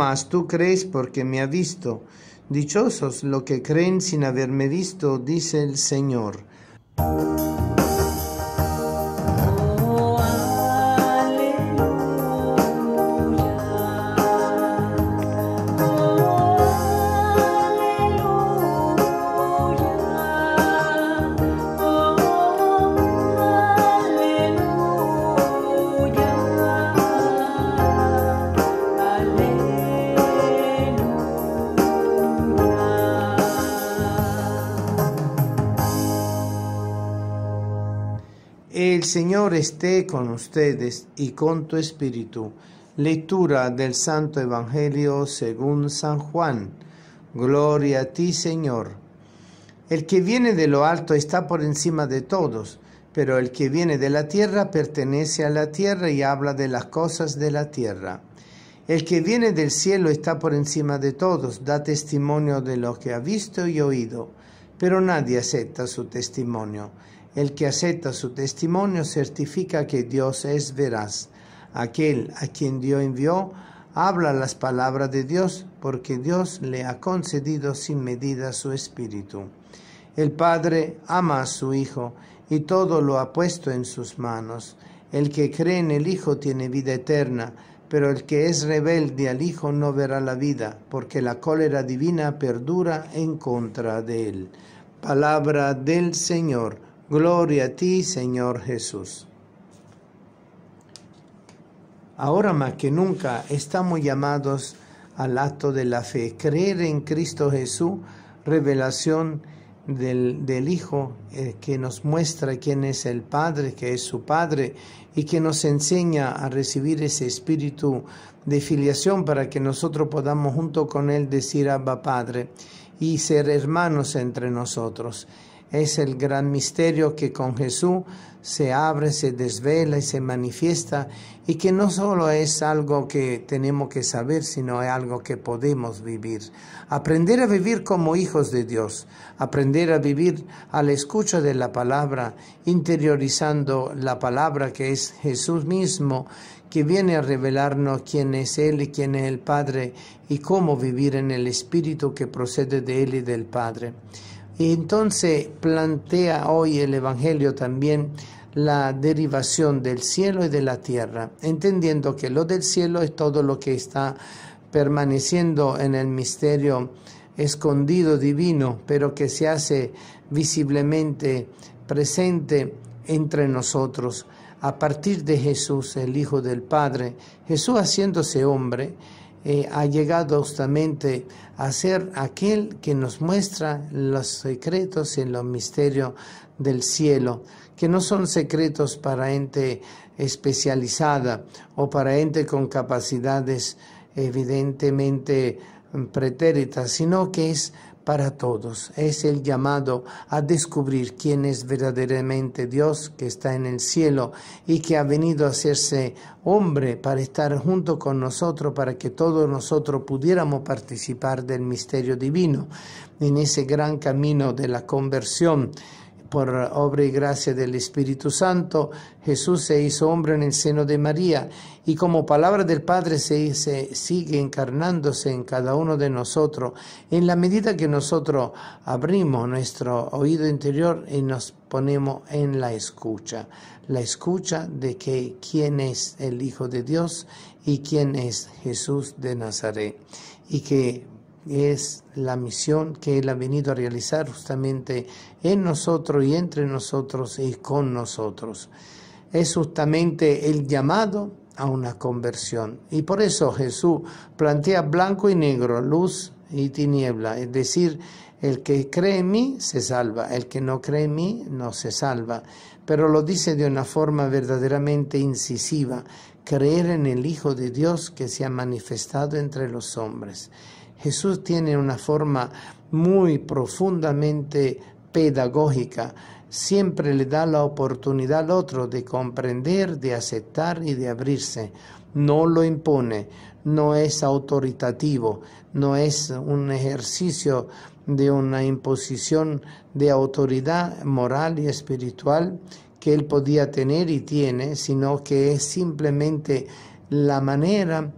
mas tú crees porque me ha visto. Dichosos los que creen sin haberme visto, dice el Señor. El Señor esté con ustedes y con tu espíritu. Lectura del Santo Evangelio según San Juan. Gloria a ti, Señor. El que viene de lo alto está por encima de todos, pero el que viene de la tierra pertenece a la tierra y habla de las cosas de la tierra. El que viene del cielo está por encima de todos, da testimonio de lo que ha visto y oído, pero nadie acepta su testimonio. El que acepta su testimonio certifica que Dios es veraz. Aquel a quien Dios envió habla las palabras de Dios porque Dios le ha concedido sin medida su espíritu. El Padre ama a su Hijo y todo lo ha puesto en sus manos. El que cree en el Hijo tiene vida eterna, pero el que es rebelde al Hijo no verá la vida, porque la cólera divina perdura en contra de él. Palabra del Señor. Gloria a ti, Señor Jesús. Ahora más que nunca estamos llamados al acto de la fe, creer en Cristo Jesús, revelación del, Hijo eh, que nos muestra quién es el Padre, que es su Padre, y que nos enseña a recibir ese espíritu de filiación para que nosotros podamos junto con Él decir Abba Padre y ser hermanos entre nosotros. Es el gran misterio que con Jesús se abre, se desvela y se manifiesta y que no solo es algo que tenemos que saber, sino es algo que podemos vivir. Aprender a vivir como hijos de Dios, aprender a vivir al escucho escucha de la palabra, interiorizando la palabra que es Jesús mismo, que viene a revelarnos quién es Él y quién es el Padre y cómo vivir en el Espíritu que procede de Él y del Padre. Y entonces plantea hoy el Evangelio también la derivación del cielo y de la tierra, entendiendo que lo del cielo es todo lo que está permaneciendo en el misterio escondido divino, pero que se hace visiblemente presente entre nosotros a partir de Jesús, el Hijo del Padre, Jesús haciéndose hombre eh, ha llegado justamente a ser aquel que nos muestra los secretos y los misterios del cielo, que no son secretos para gente especializada o para gente con capacidades evidentemente pretéritas, sino que es para todos. Es el llamado a descubrir quién es verdaderamente Dios que está en el cielo y que ha venido a hacerse hombre para estar junto con nosotros, para que todos nosotros pudiéramos participar del misterio divino en ese gran camino de la conversión por obra y gracia del Espíritu Santo, Jesús se hizo hombre en el seno de María y como palabra del Padre se, sigue encarnándose en cada uno de nosotros. En la medida que nosotros abrimos nuestro oído interior y nos ponemos en la escucha, la escucha de que quién es el Hijo de Dios y quién es Jesús de Nazaret y que es la misión que Él ha venido a realizar justamente en nosotros y entre nosotros y con nosotros. Es justamente el llamado a una conversión. Y por eso Jesús plantea blanco y negro, luz y tiniebla. Es decir, el que cree en mí se salva, el que no cree en mí no se salva. Pero lo dice de una forma verdaderamente incisiva, creer en el Hijo de Dios que se ha manifestado entre los hombres. Jesús tiene una forma muy profundamente pedagógica. Siempre le da la oportunidad al otro de comprender, de aceptar y de abrirse. No lo impone, no es autoritativo, no es un ejercicio de una imposición de autoridad moral y espiritual que él podía tener y tiene, sino que es simplemente la manera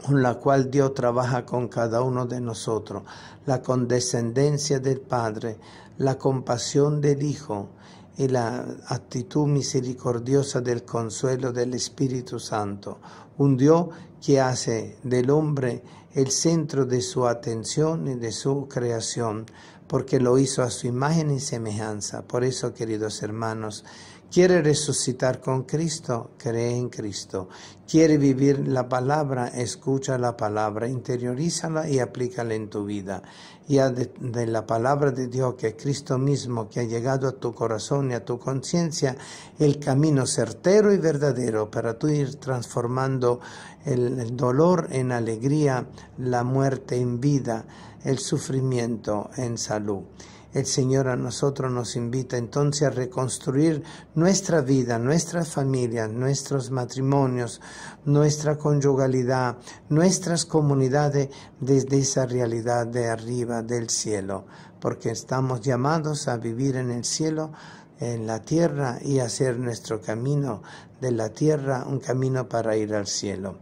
con la cual Dios trabaja con cada uno de nosotros, la condescendencia del Padre, la compasión del Hijo y la actitud misericordiosa del consuelo del Espíritu Santo, un Dios que hace del hombre el centro de su atención y de su creación, porque lo hizo a su imagen y semejanza. Por eso, queridos hermanos, Quiere resucitar con Cristo, cree en Cristo. Quiere vivir la palabra, escucha la palabra, interiorízala y aplícala en tu vida. Y de, la palabra de Dios, que es Cristo mismo, que ha llegado a tu corazón y a tu conciencia, el camino certero y verdadero para tú ir transformando el dolor en alegría, la muerte en vida, el sufrimiento en salud. El Señor a nosotros nos invita entonces a reconstruir nuestra vida, nuestras familias, nuestros matrimonios, nuestra conyugalidad, nuestras comunidades desde esa realidad de arriba del cielo, porque estamos llamados a vivir en el cielo en la tierra y hacer nuestro camino de la tierra un camino para ir al cielo.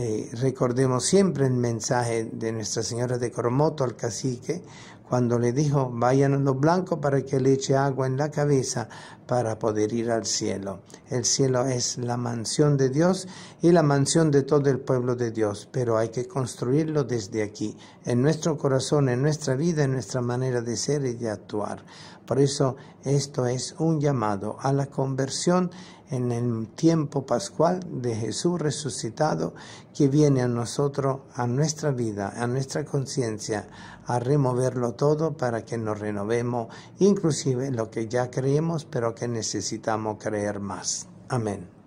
Eh, recordemos siempre el mensaje de Nuestra Señora de Coromoto al cacique, cuando le dijo, vayan a lo blanco para que le eche agua en la cabeza para poder ir al cielo. El cielo es la mansión de Dios y la mansión de todo el pueblo de Dios, pero hay que construirlo desde aquí, en nuestro corazón, en nuestra vida, en nuestra manera de ser y de actuar. Por eso esto es un llamado a la conversión en el tiempo pascual de Jesús resucitado que viene a nosotros, a nuestra vida, a nuestra conciencia, a removerlo todo para que nos renovemos, inclusive lo que ya creemos, pero que necesitamos creer más. Amén.